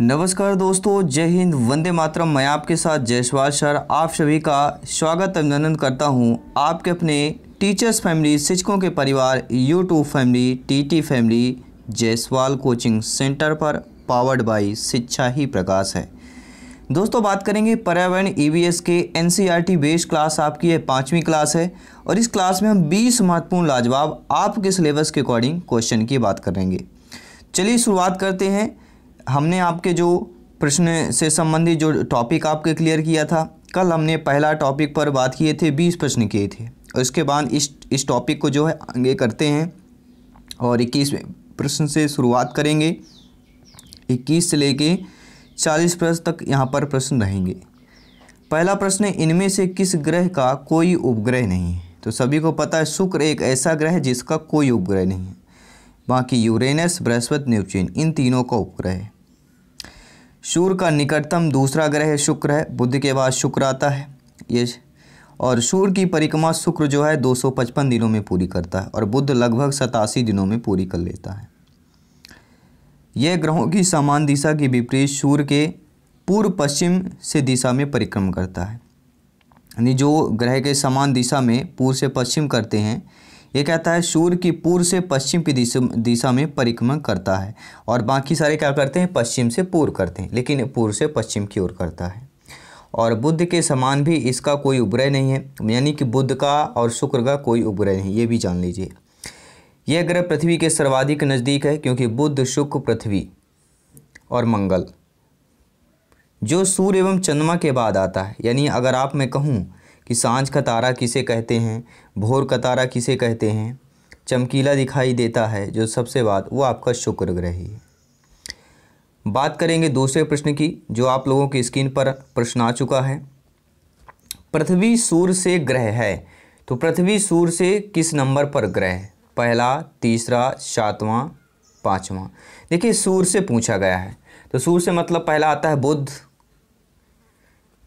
नमस्कार दोस्तों जय हिंद वंदे मातरम मैं आपके साथ जयसवाल सर आप सभी का स्वागत अभिनंदन करता हूं आपके अपने टीचर्स फैमिली शिक्षकों के परिवार YouTube family TT family Jaiswal coaching centre पर पावर्ड बाई शिक्षा ही प्रकाश है दोस्तों बात करेंगे पर्यावरण ईवीएस e के एनसीईआरटी बेस्ड क्लास आपकी है पाँचवीं क्लास है और इस क्लास में हम 20 महत्वपूर्ण लाजवाब आपके सिलेबस के अकॉर्डिंग क्वेश्चन की बात करेंगे चलिए शुरुआत करते हैं हमने आपके जो प्रश्न से संबंधित जो टॉपिक आपके क्लियर किया था कल हमने पहला टॉपिक पर बात किए थे बीस प्रश्न किए थे और इसके बाद इस इस टॉपिक को जो है आगे करते हैं और इक्कीस प्रश्न से शुरुआत करेंगे इक्कीस से लेके चालीस प्रश्न तक यहाँ पर प्रश्न रहेंगे पहला प्रश्न इनमें से किस ग्रह का कोई उपग्रह नहीं है तो सभी को पता है शुक्र एक ऐसा ग्रह है जिसका कोई उपग्रह नहीं है बाकी यूरेनस बृहस्पति न्यूट्रिन इन तीनों का उपग्रह है सूर्य का निकटतम दूसरा ग्रह शुक्र है बुद्ध के बाद शुक्र आता है ये और सूर्य की परिक्रमा शुक्र जो है 255 दिनों में पूरी करता है और बुद्ध लगभग सतासी दिनों में पूरी कर लेता है यह ग्रहों की समान दिशा की विपरीत सूर्य के पूर्व पश्चिम से दिशा में परिक्रम करता है यानी जो ग्रह के समान दिशा में पूर्व से पश्चिम करते हैं ये कहता है सूर्य की पूर्व से पश्चिम की दिशा में परिक्रमा करता है और बाकी सारे क्या करते हैं पश्चिम से पूर्व करते हैं लेकिन पूर्व से पश्चिम की ओर करता है और बुद्ध के समान भी इसका कोई उपग्रह नहीं है यानी कि बुद्ध का और शुक्र का कोई उपग्रह नहीं ये भी जान लीजिए यह ग्रह पृथ्वी के सर्वाधिक नज़दीक है क्योंकि बुद्ध शुक्र पृथ्वी और मंगल जो सूर्य एवं चंद्रमा के बाद आता है यानी अगर आप मैं कहूँ कि सांझ का तारा किसे कहते हैं भोर का तारा किसे कहते हैं चमकीला दिखाई देता है जो सबसे बात वो आपका शुक्र ग्रह है बात करेंगे दूसरे प्रश्न की जो आप लोगों की स्क्रीन पर प्रश्न आ चुका है पृथ्वी सूर्य से ग्रह है तो पृथ्वी सूर्य से किस नंबर पर ग्रह है पहला तीसरा सातवां पाँचवा देखिए सूर्य से पूछा गया है तो सूर्य से मतलब पहला आता है बुध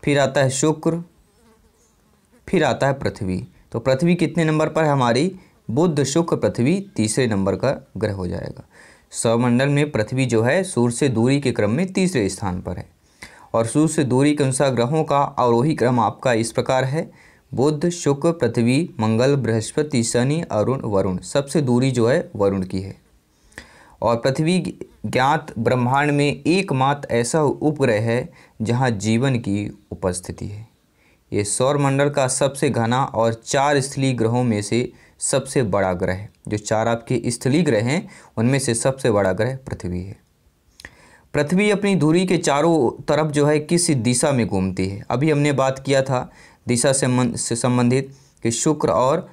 फिर आता है शुक्र फिर आता है पृथ्वी तो पृथ्वी कितने नंबर पर है हमारी बुद्ध शुक्र पृथ्वी तीसरे नंबर का ग्रह हो जाएगा सौमंडल में पृथ्वी जो है सूर्य से दूरी के क्रम में तीसरे स्थान पर है और सूर्य से दूरी के अनुसार ग्रहों का अवरोही क्रम आपका इस प्रकार है बुद्ध शुक्र पृथ्वी मंगल बृहस्पति शनि अरुण वरुण सबसे दूरी जो है वरुण की है और पृथ्वी ज्ञात ब्रह्मांड में एकमात्र ऐसा उपग्रह है जहाँ जीवन की उपस्थिति है ये सौरमंडल का सबसे घना और चार स्थलीय ग्रहों में से सबसे बड़ा ग्रह है जो चार आपके स्थलीय ग्रह हैं उनमें से सबसे बड़ा ग्रह पृथ्वी है पृथ्वी अपनी धुरी के चारों तरफ जो है किस दिशा में घूमती है अभी हमने बात किया था दिशा से संबंधित कि शुक्र और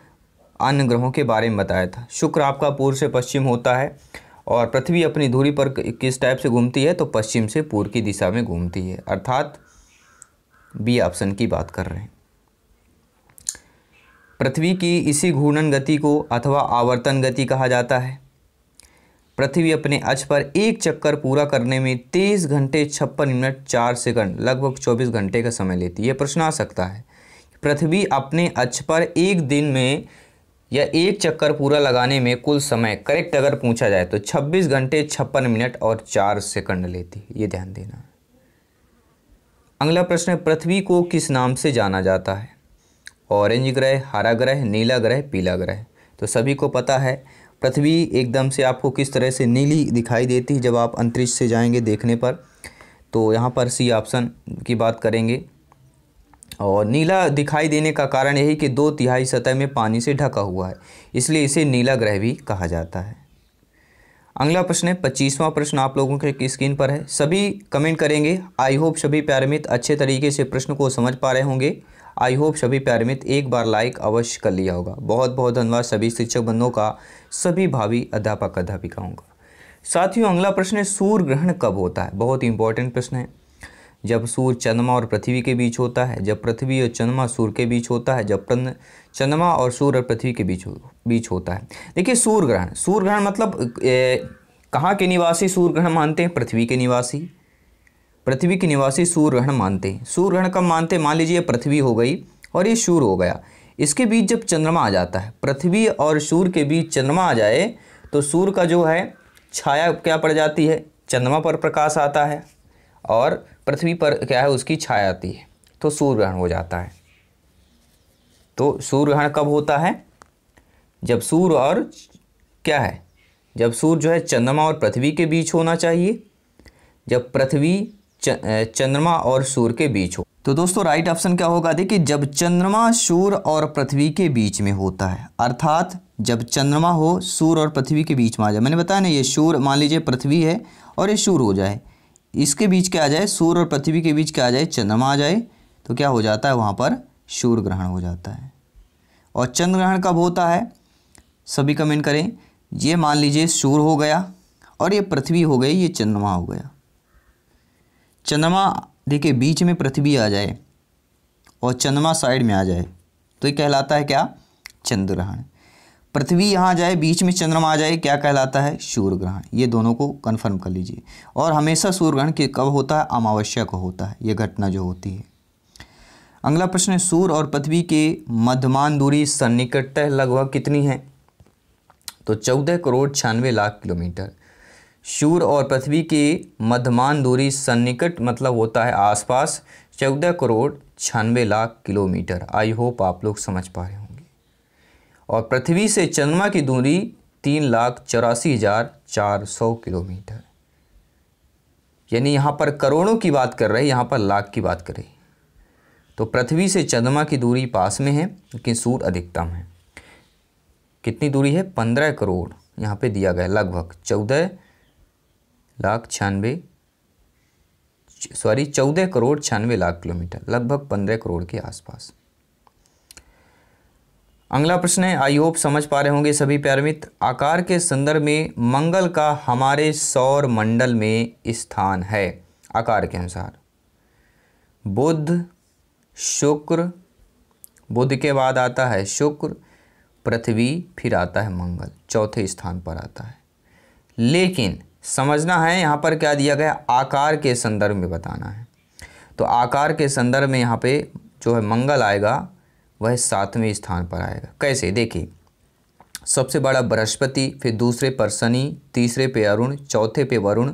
अन्य ग्रहों के बारे में बताया था शुक्र आपका पूर्व से पश्चिम होता है और पृथ्वी अपनी धुरी पर किस टाइप से घूमती है तो पश्चिम से पूर्व की दिशा में घूमती है अर्थात बी ऑप्शन की बात कर रहे हैं पृथ्वी की इसी घूर्णन गति को अथवा आवर्तन गति कहा जाता है पृथ्वी अपने अक्ष पर एक चक्कर पूरा करने में तेईस घंटे छप्पन मिनट चार सेकंड लगभग चौबीस घंटे का समय लेती है यह प्रश्न आ सकता है पृथ्वी अपने अक्ष पर एक दिन में या एक चक्कर पूरा लगाने में कुल समय करेक्ट अगर पूछा जाए तो छब्बीस घंटे छप्पन मिनट और चार सेकंड लेती है ये ध्यान देना अगला प्रश्न है पृथ्वी को किस नाम से जाना जाता है ऑरेंज ग्रह हरा ग्रह नीला ग्रह पीला ग्रह तो सभी को पता है पृथ्वी एकदम से आपको किस तरह से नीली दिखाई देती है जब आप अंतरिक्ष से जाएंगे देखने पर तो यहाँ पर सी ऑप्शन की बात करेंगे और नीला दिखाई देने का कारण यही कि दो तिहाई सतह में पानी से ढका हुआ है इसलिए इसे नीला ग्रह भी कहा जाता है अगला प्रश्न है पच्चीसवां प्रश्न आप लोगों के स्क्रीन पर है सभी कमेंट करेंगे आई होप सभी प्यारमित अच्छे तरीके से प्रश्न को समझ पा रहे होंगे आई होप सभी प्यारमित एक बार लाइक अवश्य कर लिया होगा बहुत बहुत धन्यवाद सभी शिक्षक बंधुओं का सभी भावी अध्यापक अध्यापिकाओं का साथियों अगला प्रश्न है सूर्य ग्रहण कब होता है बहुत इंपॉर्टेंट प्रश्न है जब सूर्य चंद्रमा और पृथ्वी के बीच होता है जब पृथ्वी और चंद्रमा सूर्य के बीच होता है जब चंद्रमा और सूर्य और पृथ्वी के बीच बीच होता है देखिए सूर्य ग्रहण सूर्य ग्रहण मतलब कहाँ के निवासी सूर्य ग्रहण मानते हैं पृथ्वी के निवासी पृथ्वी के निवासी सूर्य ग्रहण मानते हैं सूर्य ग्रहण कब मानते हैं मान लीजिए पृथ्वी हो गई और ये सूर्य हो गया इसके बीच जब चंद्रमा आ जाता है पृथ्वी और सूर्य के बीच चंद्रमा आ जाए तो सूर्य का जो है छाया क्या पड़ जाती है चंद्रमा पर प्रकाश आता है और पृथ्वी पर क्या है उसकी छाया आती है तो सूर्य ग्रहण हो जाता है तो सूर्य ग्रहण कब होता है जब सूर्य और क्या है जब सूर्य जो है चंद्रमा और पृथ्वी के बीच होना चाहिए जब पृथ्वी चंद्रमा और सूर्य के बीच हो तो दोस्तों राइट ऑप्शन क्या होगा देखिए जब चंद्रमा सूर्य और पृथ्वी के बीच में होता है अर्थात जब चंद्रमा हो सूर्य और पृथ्वी के बीच में आ जाए मैंने बताया ना ये सूर्य मान लीजिए पृथ्वी है और ये सूर्य हो जाए इसके बीच क्या आ जाए सूर्य और पृथ्वी के बीच क्या आ जाए चंद्रमा आ जाए तो क्या हो जाता है वहाँ पर सूर्य ग्रहण हो जाता है और चंद्र ग्रहण कब होता है सभी कमेंट करें ये मान लीजिए सूर्य हो गया और ये पृथ्वी हो गई ये चंद्रमा हो गया चंद्रमा देखिए बीच में पृथ्वी आ जाए और चंद्रमा साइड में आ जाए तो ये कहलाता है क्या चंद्र ग्रहण पृथ्वी यहाँ जाए बीच में चंद्रमा आ जाए क्या कहलाता है सूर्य ग्रहण ये दोनों को कन्फर्म कर लीजिए और हमेशा सूर्य ग्रहण कब होता है अमावस्या को होता है ये घटना जो होती है अगला प्रश्न है सूर्य और पृथ्वी के मध्यमान दूरी सन्निकटतः लगभग कितनी है तो चौदह करोड़ छियानवे लाख किलोमीटर सूर्य और पृथ्वी के मध्यमान दूरी सन्निकट मतलब होता है आसपास चौदह करोड़ छियानवे लाख किलोमीटर आई होप आप लोग समझ पा रहे हो और पृथ्वी से चंद्रमा की दूरी तीन लाख चौरासी हज़ार चार सौ किलोमीटर यानी यहाँ पर करोड़ों की बात कर रहे हैं यहाँ पर लाख की बात कर रही तो पृथ्वी से चंद्रमा की दूरी पास में है लेकिन सूर्य अधिकतम है कितनी दूरी है पंद्रह करोड़ यहाँ पे दिया गया लगभग चौदह लाख छियानवे सॉरी चौदह करोड़ छियानवे लाख किलोमीटर लगभग पंद्रह करोड़ के आसपास अगला प्रश्न है आई होप समझ पा रहे होंगे सभी मित्र आकार के संदर्भ में मंगल का हमारे सौर मंडल में स्थान है आकार के अनुसार बुध शुक्र बुध के बाद आता है शुक्र पृथ्वी फिर आता है मंगल चौथे स्थान पर आता है लेकिन समझना है यहाँ पर क्या दिया गया आकार के संदर्भ में बताना है तो आकार के संदर्भ में यहाँ पे जो है मंगल आएगा वह सातवें स्थान पर आएगा कैसे देखिए सबसे बड़ा बृहस्पति फिर दूसरे पर शनि तीसरे पे अरुण चौथे पे वरुण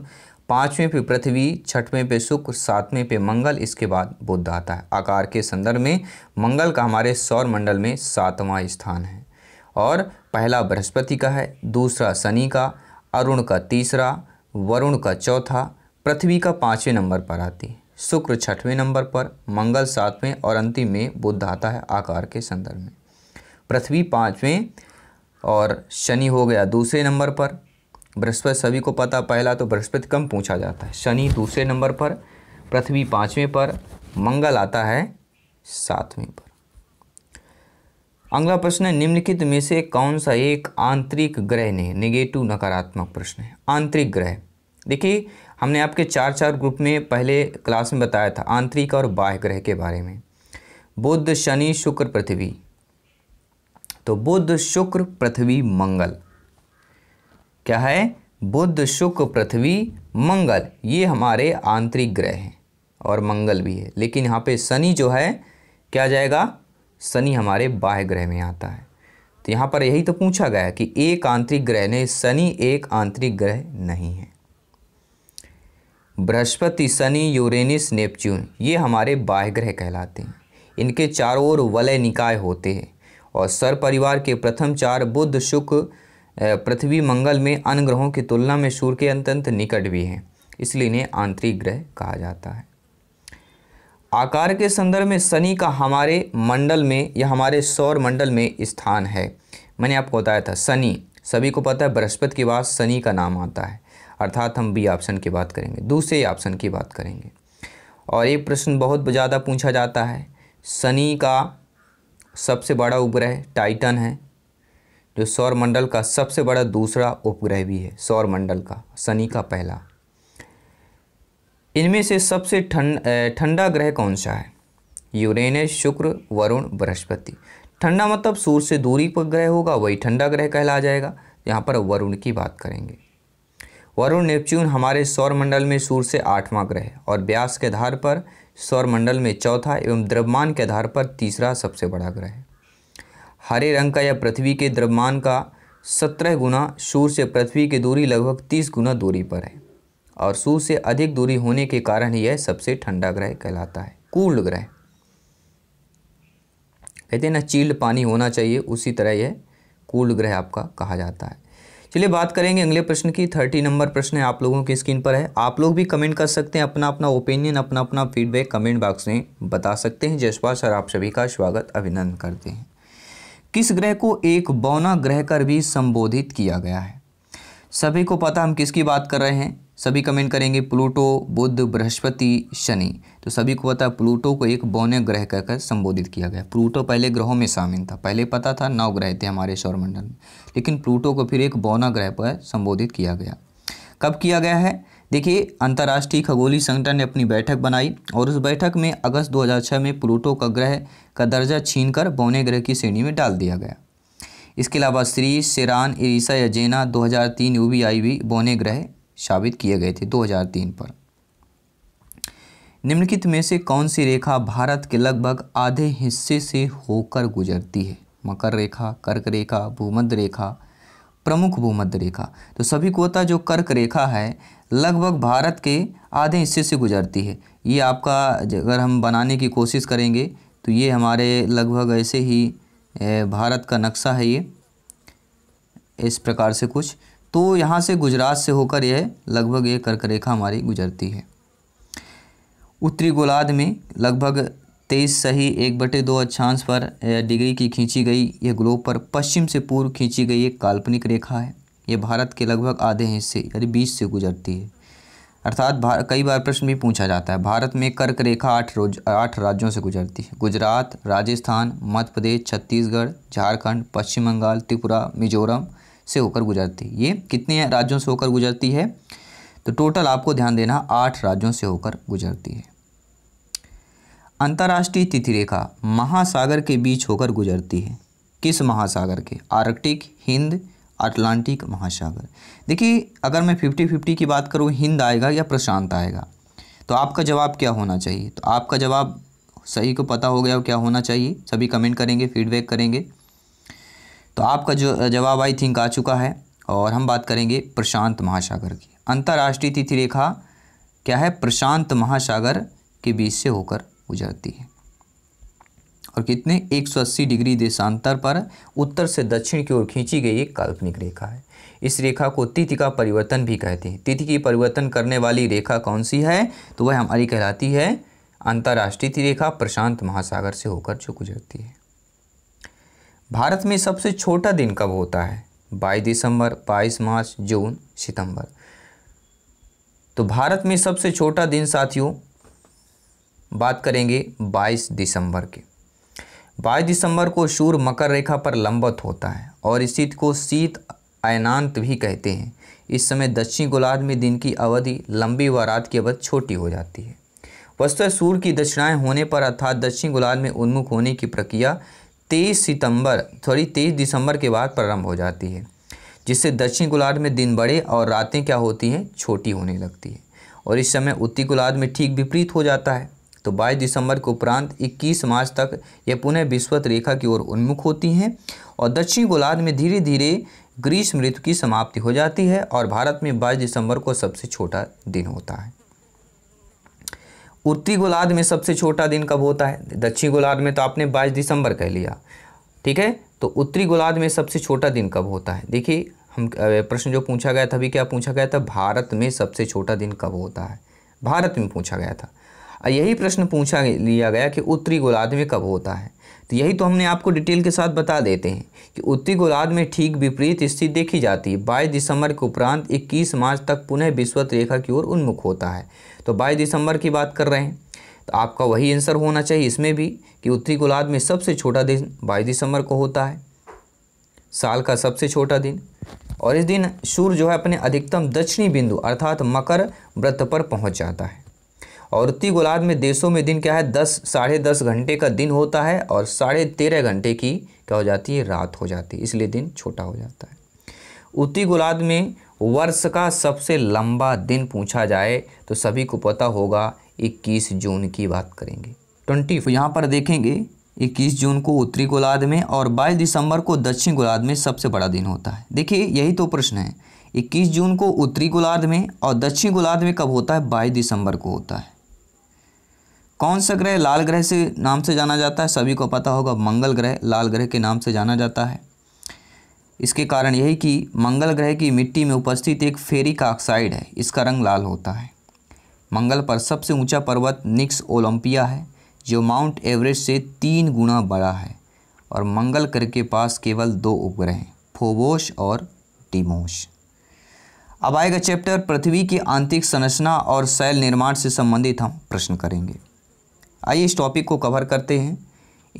पाँचवें पे पृथ्वी छठवें पे शुक्र सातवें पे मंगल इसके बाद बुद्ध आता है आकार के संदर्भ में मंगल का हमारे सौर मंडल में सातवां स्थान है और पहला बृहस्पति का है दूसरा शनि का अरुण का तीसरा वरुण का चौथा पृथ्वी का पाँचवें नंबर पर आती है शुक्र छठवें नंबर पर मंगल सातवें और अंतिम में बुद्ध आता है आकार के संदर्भ में पृथ्वी पाँचवें और शनि हो गया दूसरे नंबर पर बृहस्पति सभी को पता पहला तो बृहस्पति कम पूछा जाता है शनि दूसरे नंबर पर पृथ्वी पाँचवें पर मंगल आता है सातवें पर अगला प्रश्न है निम्नलिखित में से कौन सा एक आंतरिक ग्रह ने निगेटिव नकारात्मक प्रश्न है आंतरिक ग्रह देखिए हमने आपके चार चार ग्रुप में पहले क्लास में बताया था आंतरिक और बाह्य ग्रह के बारे में बुद्ध शनि शुक्र पृथ्वी तो बुद्ध शुक्र पृथ्वी मंगल क्या है बुद्ध शुक्र पृथ्वी मंगल ये हमारे आंतरिक ग्रह हैं और मंगल भी है लेकिन यहाँ पे शनि जो है क्या जाएगा शनि हमारे बाह्य ग्रह में आता है तो यहाँ पर यही तो पूछा गया है कि एक आंतरिक ग्रह ने शनि एक आंतरिक ग्रह नहीं है बृहस्पति शनि यूरेनिस नेपच्यून ये हमारे बाह्य ग्रह कहलाते हैं इनके चारों ओर वलय निकाय होते हैं और सर परिवार के प्रथम चार बुद्ध शुक्र पृथ्वी मंगल में अन्य ग्रहों की तुलना में सूर्य के अत्यंत निकट भी हैं इसलिए इन्हें आंतरिक ग्रह कहा जाता है आकार के संदर्भ में शनि का हमारे मंडल में या हमारे सौर मंडल में स्थान है मैंने आपको बताया था शनि सभी को पता है बृहस्पति के बाद शनि का नाम आता है अर्थात हम बी ऑप्शन की बात करेंगे दूसरे ऑप्शन की बात करेंगे और एक प्रश्न बहुत ज़्यादा पूछा जाता है शनि का सबसे बड़ा उपग्रह टाइटन है जो सौर मंडल का सबसे बड़ा दूसरा उपग्रह भी है सौर मंडल का शनि का पहला इनमें से सबसे ठंड थन, ठंडा ग्रह कौन सा है यूरेनस शुक्र वरुण बृहस्पति ठंडा मतलब सूर्य से दूरी पर ग्रह होगा वही ठंडा ग्रह कहला जाएगा यहाँ पर वरुण की बात करेंगे वरुण नेपच्यून हमारे सौरमंडल में सूर्य से आठवां ग्रह और व्यास के आधार पर सौरमंडल में चौथा एवं द्रव्यमान के आधार पर तीसरा सबसे बड़ा ग्रह हरे रंग का यह पृथ्वी के द्रव्यमान का सत्रह गुना सूर्य से पृथ्वी की दूरी लगभग तीस गुना दूरी पर है और सूर्य से अधिक दूरी होने के कारण यह सबसे ठंडा ग्रह कहलाता है कूल्ड ग्रह कहते हैं ना चील्ड पानी होना चाहिए उसी तरह यह कूल ग्रह आपका कहा जाता है चलिए बात करेंगे अगले प्रश्न की थर्टी नंबर प्रश्न है आप लोगों की स्क्रीन पर है आप लोग भी कमेंट कर सकते हैं अपना अपना ओपिनियन अपना अपना फीडबैक कमेंट बॉक्स में बता सकते हैं जयसपाल सर आप सभी का स्वागत अभिनंदन करते हैं किस ग्रह को एक बौना ग्रह कर भी संबोधित किया गया है सभी को पता हम किसकी बात कर रहे हैं सभी कमेंट करेंगे प्लूटो बुध बृहस्पति शनि तो सभी को पता प्लूटो को एक बौने ग्रह कहकर संबोधित किया गया प्लूटो पहले ग्रहों में शामिल था पहले पता था नौ ग्रह थे हमारे सौरमंडल में लेकिन प्लूटो को फिर एक बौना ग्रह पर संबोधित किया गया कब किया गया है देखिए अंतर्राष्ट्रीय खगोली संगठन ने अपनी बैठक बनाई और उस बैठक में अगस्त 2006 में प्लूटो का ग्रह का दर्जा छीनकर बौने ग्रह की श्रेणी में डाल दिया गया इसके अलावा श्री सेरान इरीसा यू 2003 आई आईवी बौने ग्रह साबित किए गए थे 2003 पर निम्नलिखित में से कौन सी रेखा भारत के लगभग आधे हिस्से से होकर गुजरती है मकर रेखा कर्क रेखा भूमध्य रेखा प्रमुख भूमध्य रेखा तो सभी को जो कर्क रेखा है लगभग भारत के आधे हिस्से से गुजरती है ये आपका अगर हम बनाने की कोशिश करेंगे तो ये हमारे लगभग ऐसे ही भारत का नक्शा है ये इस प्रकार से कुछ तो यहाँ से गुजरात से होकर यह लगभग ये कर्क रेखा हमारी गुजरती है उत्तरी गोलार्ध में लगभग तेईस सही एक बटे दो अक्षांश पर डिग्री की खींची गई यह ग्लोब पर पश्चिम से पूर्व खींची गई एक काल्पनिक रेखा है ये भारत के लगभग आधे हिस्से यानी बीस से गुजरती है अर्थात कई बार प्रश्न भी पूछा जाता है भारत में कर्क रेखा आठ रोज आठ राज्यों से गुजरती है गुजरात राजस्थान मध्य प्रदेश छत्तीसगढ़ झारखंड पश्चिम बंगाल त्रिपुरा मिजोरम से होकर गुजरती है ये कितने राज्यों से होकर गुजरती है तो टोटल आपको ध्यान देना आठ राज्यों से होकर गुजरती है अंतर्राष्ट्रीय तिथि रेखा महासागर के बीच होकर गुजरती है किस महासागर के आर्कटिक हिंद अटलांटिक महासागर देखिए अगर मैं फिफ्टी फिफ्टी की बात करूँ हिंद आएगा या प्रशांत आएगा तो आपका जवाब क्या होना चाहिए तो आपका जवाब सही को पता हो गया क्या होना चाहिए सभी कमेंट करेंगे फीडबैक करेंगे तो आपका जो जवाब आई थिंक आ चुका है और हम बात करेंगे प्रशांत महासागर की अंतर्राष्ट्रीय तिथि रेखा क्या है प्रशांत महासागर के बीच से होकर गुजरती है और कितने 180 डिग्री देशांतर पर उत्तर से दक्षिण की ओर खींची गई एक काल्पनिक रेखा है इस रेखा को तिथि का परिवर्तन भी कहते हैं तिथि की परिवर्तन करने वाली रेखा कौन सी है तो वह हमारी कहलाती है अंतर्राष्ट्रीय तिथि रेखा प्रशांत महासागर से होकर जो गुजरती है भारत में सबसे छोटा दिन कब होता है बाईस दिसंबर बाईस मार्च जून सितंबर तो भारत में सबसे छोटा दिन साथियों बात करेंगे 22 दिसंबर के 22 दिसंबर को सूर्य मकर रेखा पर लंबत होता है और स्थित को शीत अयनांत भी कहते हैं इस समय दक्षिण गोलार्ध में दिन की अवधि लंबी व रात की अवधि छोटी हो जाती है वस्तु सूर्य की दक्षिणाएँ होने पर अर्थात दक्षिण गोलार्ध में उन्मुख होने की प्रक्रिया तेईस सितंबर सॉरी तेईस दिसंबर के बाद प्रारंभ हो जाती है जिससे दक्षिण गोलार्ध में दिन बड़े और रातें क्या होती हैं छोटी होने लगती है और इस समय उत्तरी गोलार्ध में ठीक विपरीत हो जाता है तो 22 दिसंबर के उपरांत 21 मार्च तक यह पुनः विश्वत रेखा की ओर उन्मुख होती हैं और दक्षिण गोलार्ध में धीरे धीरे ग्रीष्म ऋतु की समाप्ति हो जाती है और भारत में 22 दिसंबर को सबसे छोटा दिन होता है उत्तरी गोलार्ध में सबसे छोटा दिन कब होता है दक्षिण गोलार्ध में तो आपने बाईस दिसंबर कह लिया ठीक है तो उत्तरी गोलार्ध में सबसे छोटा दिन कब होता है देखिए हम प्रश्न जो पूछा गया था अभी क्या पूछा गया था भारत में सबसे छोटा दिन कब होता है भारत में पूछा गया था यही प्रश्न पूछा लिया गया कि उत्तरी गोलार्ध में कब होता है तो यही तो हमने आपको डिटेल के साथ बता देते हैं कि उत्तरी गोलार्ध में ठीक विपरीत स्थिति देखी जाती है बाईस दिसंबर के उपरांत इक्कीस मार्च तक पुनः विश्वत रेखा की ओर उन्मुख होता है तो बाईस दिसंबर की बात कर रहे हैं तो आपका वही आंसर होना चाहिए इसमें भी कि उत्तरी गोलार्ध में सबसे छोटा दिन बाईस दिसंबर को होता है साल का सबसे छोटा दिन और इस दिन सूर्य जो है अपने अधिकतम दक्षिणी बिंदु अर्थात मकर व्रत पर पहुंच जाता है औरती गोलार्ध में देशों में दिन क्या है दस साढ़े दस घंटे का दिन होता है और साढ़े तेरह घंटे की क्या हो जाती है रात हो जाती है इसलिए दिन छोटा हो जाता है उत्ती गोलार्ध में वर्ष का सबसे लंबा दिन पूछा जाए तो सभी को पता होगा 21 जून की बात करेंगे ट्वेंटी यहाँ पर देखेंगे 21 जून को उत्तरी गोलार्ध में और 22 दिसंबर को दक्षिण गोलार्ध में सबसे बड़ा दिन होता है देखिए यही तो प्रश्न है 21 जून को उत्तरी गोलार्ध में और दक्षिण गोलार्ध में कब होता है 22 दिसंबर को होता है कौन सा ग्रह लाल ग्रह से नाम से जाना जाता है सभी को पता होगा मंगल ग्रह लाल ग्रह के नाम से जाना जाता है इसके कारण यही कि मंगल ग्रह की मिट्टी में उपस्थित एक फेरिक ऑक्साइड है इसका रंग लाल होता है मंगल पर सबसे ऊंचा पर्वत निक्स ओलंपिया है जो माउंट एवरेस्ट से तीन गुना बड़ा है और मंगल ग्रह के पास केवल दो उपग्रह हैं फोबोश और टीमोश अब आएगा चैप्टर पृथ्वी की आंतरिक संरचना और शैल निर्माण से संबंधित हम प्रश्न करेंगे आइए इस टॉपिक को कवर करते हैं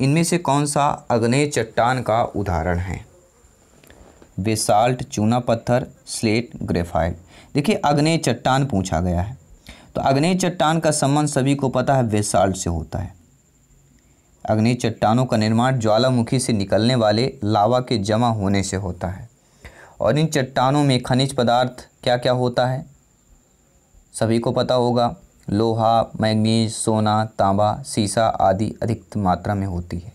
इनमें से कौन सा अग्नेय चट्टान का उदाहरण है बेसाल्ट चूना पत्थर स्लेट ग्रेफाइट देखिए अग्नेय चट्टान पूछा गया है तो अग्नेय चट्टान का संबंध सभी को पता है बेसाल्ट से होता है अग्नेय चट्टानों का निर्माण ज्वालामुखी से निकलने वाले लावा के जमा होने से होता है और इन चट्टानों में खनिज पदार्थ क्या क्या होता है सभी को पता होगा लोहा मैंगनीज सोना तांबा सीसा आदि अधिक मात्रा में होती है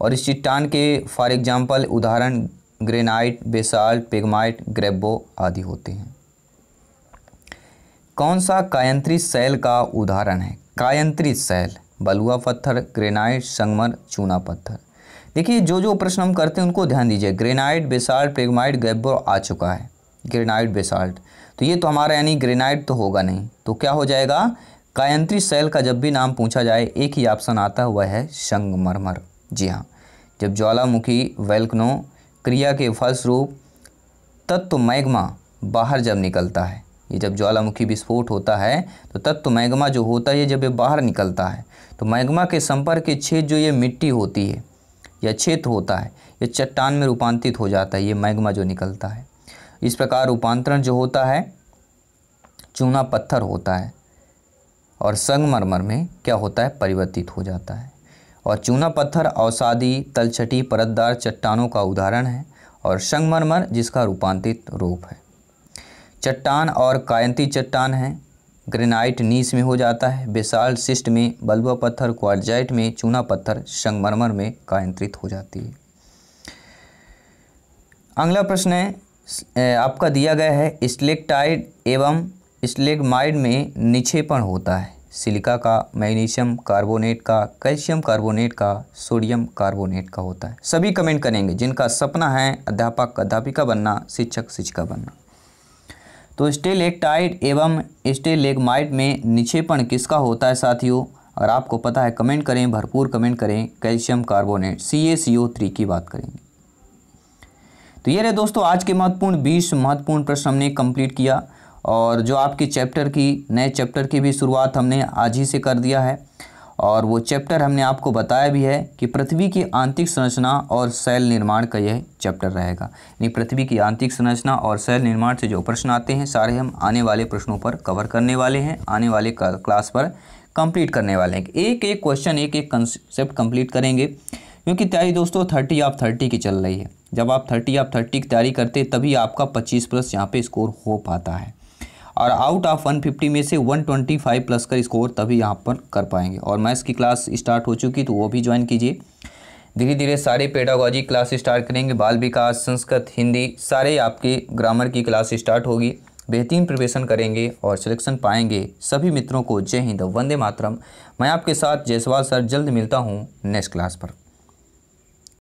और इस चिट्टान के फॉर एग्जाम्पल उदाहरण ग्रेनाइट बेसाल्ट पिगमाइट ग्रेबो आदि होते हैं कौन सा कायंत्री सेल का उदाहरण है कायंत्री सेल बलुआ पत्थर ग्रेनाइट संगमर चूना पत्थर देखिए जो जो प्रश्न हम करते हैं उनको ध्यान दीजिए ग्रेनाइट बेसाल्ट पेगमाइट गैब्रो आ चुका है ग्रेनाइट बेसाल्ट तो ये तो हमारा यानी ग्रेनाइट तो होगा नहीं तो क्या हो जाएगा कायंत्री शैल का जब भी नाम पूछा जाए एक ही ऑप्शन आता हुआ है संगमरमर जी हाँ जब ज्वालामुखी वेल्कनो क्रिया के फलस्वरूप तत्व मैग्मा बाहर जब निकलता है ये जब ज्वालामुखी विस्फोट होता है तो तत्व मैग्मा जो होता है जब ये बाहर निकलता है तो मैग्मा के संपर्क के छेद जो ये मिट्टी होती है या क्षेत्र होता है ये चट्टान में रूपांतरित हो जाता है ये मैग्मा जो निकलता है इस प्रकार रूपांतरण जो होता है चूना पत्थर होता है और संगमरमर में क्या होता है परिवर्तित हो जाता है और चूना पत्थर औसादी तलछटी परतदार चट्टानों का उदाहरण है और संगमरमर जिसका रूपांतरित रूप है चट्टान और कायंती चट्टान है ग्रेनाइट नीस में हो जाता है बेसाल्ट सिस्ट में बल्बा पत्थर क्वारजाइट में चूना पत्थर संगमरमर में कायंत्रित हो जाती है अगला प्रश्न है आपका दिया गया है स्लेक्टाइड एवं स्लेगमाइड में निक्षेपण होता है सिलिका का मैग्नीशियम कार्बोनेट का कैल्शियम कार्बोनेट का सोडियम कार्बोनेट का होता है सभी कमेंट करेंगे जिनका सपना है अध्यापक अध्यापिका बनना शिक्षक शिक्षिका बनना तो स्टेलेक्टाइड एवं स्टेलेगमाइड में निक्षेपण किसका होता है साथियों अगर आपको पता है कमेंट करें भरपूर कमेंट करें calcium carbonate C A C O three की बात करेंगे तो ये रहे दोस्तों आज के महत्वपूर्ण बीस महत्वपूर्ण प्रश्न हमने कंप्लीट किया और जो आपके चैप्टर की नए चैप्टर की भी शुरुआत हमने आज ही से कर दिया है और वो चैप्टर हमने आपको बताया भी है कि पृथ्वी की आंतरिक संरचना और सेल निर्माण का यह चैप्टर रहेगा यानी पृथ्वी की आंतरिक संरचना और सेल निर्माण से जो प्रश्न आते हैं सारे हम आने वाले प्रश्नों पर कवर करने वाले हैं आने वाले क्लास पर कंप्लीट करने वाले हैं एक एक क्वेश्चन एक एक कंसेप्ट कंप्लीट करेंगे क्योंकि तैयारी दोस्तों थर्टी ऑफ थर्टी की चल रही है जब आप थर्टी आप थर्टी की तैयारी करते तभी आपका पच्चीस प्लस यहाँ पर स्कोर हो पाता है और आउट ऑफ 150 में से 125 प्लस का स्कोर तभी यहाँ पर कर पाएंगे और मैथ्स की क्लास स्टार्ट हो चुकी तो वो भी ज्वाइन कीजिए धीरे धीरे सारे पेडागॉजी क्लास स्टार्ट करेंगे बाल विकास संस्कृत हिंदी सारे आपके ग्रामर की क्लास स्टार्ट होगी बेहतरीन प्रिपरेशन करेंगे और सिलेक्शन पाएंगे सभी मित्रों को जय हिंद वंदे मातरम मैं आपके साथ जयसवाल सर जल्द मिलता हूँ नेक्स्ट क्लास पर